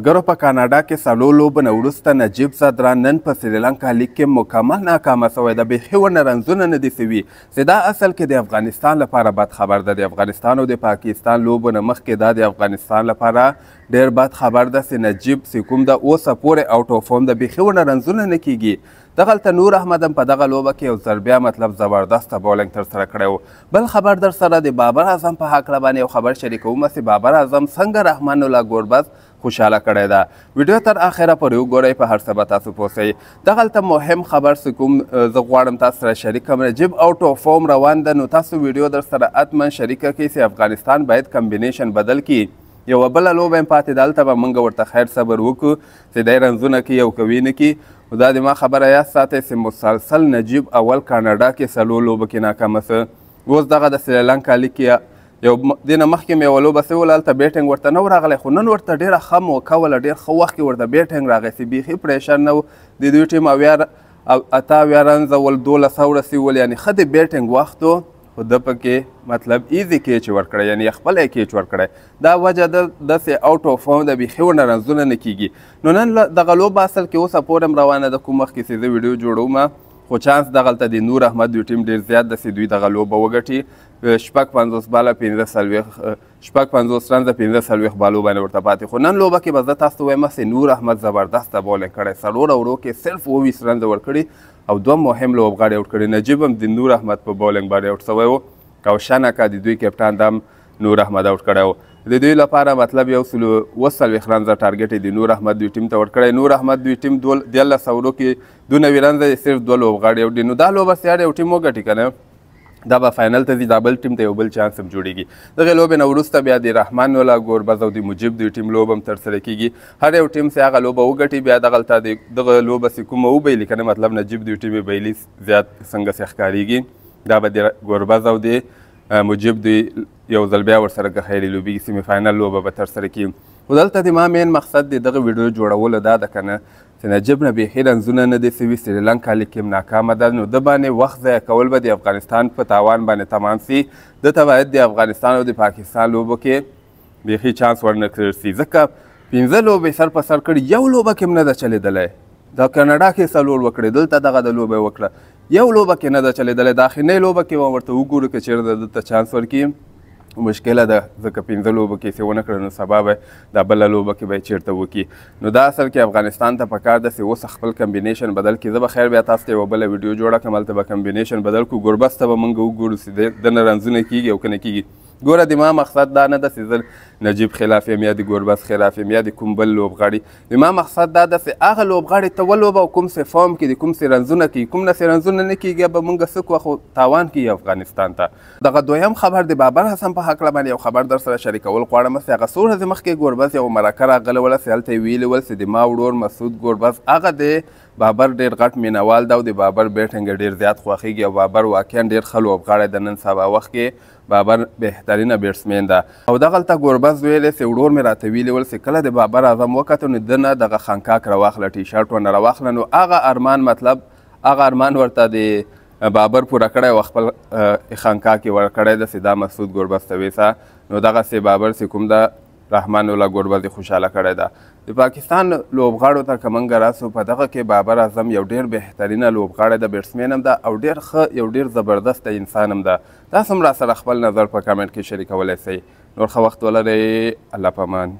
ملګرو په کاناډا کې څلور لوبونه وروسته نجیب صدران نن په سریلانکا لیګ کې مکمل ناکامه سوی ده بیخي ورنه رنځونه نه دي سوي چې دا اصل کې د افغانستان لپاره بد خبر ده د افغانستان او د پاکستان لوبو نه مخکې دا د افغانستان لپاره ډیر بد خبر ده چې نجیب چې کوم د اوسه پورې اوټ او فوم د بیخي ونه رنځونه نه کیږي دغلته نور احمد هم په دغه لوبه کې یو ځل بیا مطلب زبردسته بولینګ ترسره کړی و بل خبر در سره د بابر اعظم په هکله باندې یو خبر شریکوم چې بابر اعظم څنګه رحمان الله ګوربز خوشاله کړی ده ویډیو تر اخره پورې وګورئ په هر څه به تاسو پوسئ دغلته مهم خبر څه کوم زه غواړم تاسو سره شریک کړم رجیب اوټ او فوم روان ده نو تاسو ویډیو در سره حتما شریکه کړئ چې افغانستان باید کمبینیشن بدل کړي یو بل لوبه پاتې دلته به موږ ورته خیر صبر وکړو چې دی رنځونه کې یو کوي نه کې دا د ما خبره یاد ساتئ چې مسلسل نجیب اول کاناډا کې سلو لوبه کې ناکامه سه اوس دغه د سریلانکا لیګ کې یو دینه مخکې مې ولو بس ولال ته بیټینګ ورته نو راغلی خو نن ورته ډیره ښه موقع وله ډیر ښه وخت کې ورته بیټینګ راغی چې بیخي پریشر نه و د دوی ټیم اویا اته اویا رنزه ول دولس ورسېول یعنې ښه د بیټینګ وخت و خو د پکې مطلب ایزی کیچ ورکړی یعنی خپل کیچ ورکړی دا وجه د داسې اوټ اوف فون د بیخي ونه رنځونه نه کیږي نو نن دغه لوبه اصل کې اوسه پورم روانه د کوم مخکې چې زه ویډیو جوړوم خو چانس دغلته د نور احمد دوی ټیم ډیر زیات داسې دوی دغه لوبه وګټي شپږ پنځوس باله پنځه څلوېښت شپږ پنځوس رنزه پنځه څلوېښت بالو باندې ورته پاتې خو نن لوبه کې به زه تاسو ته وایم چې نور احمد زبردسته بالینګ کړی څلور اورو کې صرف اوویس رنزه ورکړي او دوه مهم لوبغاړي اوټ کړي نجیب هم د نور احمد په بالینګ باندې اوټ شوی و او شنکه د دوی کپټان دم نور احمد اوټ کړی و د دوی لپاره مطلب یو سل وسلویښت رنزه ټارګټ یې د نور احمد دوی ټیم ته ورکړی نور احمد دوی ټیم دیارلس اورو کې دونه ویرانزه صرف دوه لوبغاړي وډي نو دا لوبه سیاره یو ټیم وګټي کنه دا به فاینل ته ځي دا بل ټیم ته یو بل چانس هم جوړیږي دغې لوبې نه وروسته بیا د رحمان الله ګوربز او د مجیب دوی ټیم لوب هم ترسره کیږي هر یو ټیم سې هغه لوبه وګټي بیا دغلته دغه لوبه سې کومه وبیلي که نه مطلب نجیب دوی ټیم یې بایلي زیات څنګه سې ښکارېږي دا به د ګوربز او د مجب دی یو ځل بیا ورسره که خیري لوبېږي سیمي فاینل لوبه به ترسره کړي خو دلته د ما مین مقصد دی دغه ویډیو جوړول دا ده که نه چې نجیب نه بیخي رنځونه نه دي سوي سریلانکا لیګ کې هم ناکامه ده نو ده باندې وخت ضایع کول به د افغانستان په تاوان باندې تمام سي دته باید د افغانستان او د پاکستان لوبو کې بیخي چانس ورنه کړل سي ځکه پنځه لوبې سر په سر کړي یو لوبه کې هم نه ده چلېدلی د کاناډا کې څلور وکړې دلته دغه د لوبې وکړه یو لوبه کې نه ده چلیدلې داخلي لوبه کې به ورته وګورو که چېرې دلته چانس ورکړي مشکله ده ځکه پنځه لوبه کې چې ونه کړه نو سبا به دا بله لوبه کې به یې چېرته وکړي نو دا اصل کې افغانستان ته پکار ده چې اوس خپل کمبینیشن بدل کړي زه به خیر بیا تاسو ته یوه بله ویډیو جوړه کړم هلته به کمبینیشن بدل کړو ګربس ته به موږ وګورو چې دنه رنځونه کېږي او که نه کېږي ګوره د ما مقصد دا نه ده چې زه نجیب خلاف یم یا د ګوربز خلاف یم یا د کوم بل لوبغاړي د ما مقصد دا ده چې هغه لوبغاړي ته ولوبه او کوم څه فارم کې د کوم څه رنځونه کوي کوم نه څه رنځونه نه کېږي به موږ څه کوه خو تاوان کوي افغانستان ته دغه دویم خبر د بابر حسن په هکله باندې یو خبر در سره شریکول غواړم چې هغه څو ورځې مخکې ګوربز یو مرکه راغله وله چې هلته یې ویلي ول چې د ما ورور مسعود ګوربز هغه د بابر ډیر غټ مینوال ده او د بابر بیټنګ ډیر زیات خوښیږي او بابر واقعا ډیر خلو وبغاړی د نن سبا وخت کې بابر بهترینه بیټسمین ده او دغلته ګوربز ویل سي وډور مې راته ویلې ول سي کله د بابر اعظم وکته نو دنه دغه خانکاک راواخله ټي شرټ ونه راواخله نو هغه ارمان مطلب هغه ارمان ورته د بابر پوره کړی و خپل خانکاک یې ورکړی د سیدا مسعود ګوربز ته نو دغسې بابر سې کوم ده رحمان الله ګوربز خوشاله کړی ده د پاکستان لوبغاړو ته کمنګ راسو په دغه کې بابر اعظم یو ډیر بهترینه لوبغاړی ده بیټسمین هم ده او ډیر ښه یو ډیر زبردست انسان هم ده تاسو هم راسره خپل نظر په کامنټ کې شریکولی سئ نور ښه وخت ولرئ الله پامان